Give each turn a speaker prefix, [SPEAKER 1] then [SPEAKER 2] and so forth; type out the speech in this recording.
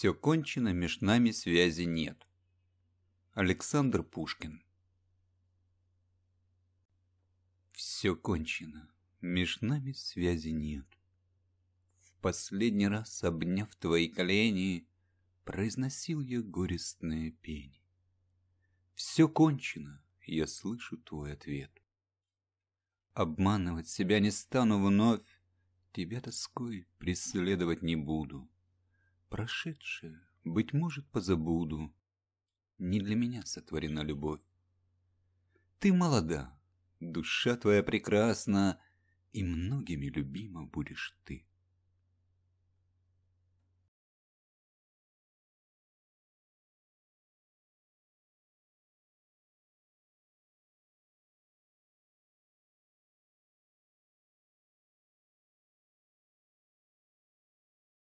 [SPEAKER 1] Все кончено, меж нами связи нет. Александр Пушкин Все кончено, меж нами связи нет. В последний раз, обняв твои колени, Произносил я горестное пение. Все кончено, я слышу твой ответ. Обманывать себя не стану вновь, Тебя тоской преследовать не буду. Прошедшее, быть может, позабуду. Не для меня сотворена любовь. Ты молода, душа твоя прекрасна, И многими любима будешь ты.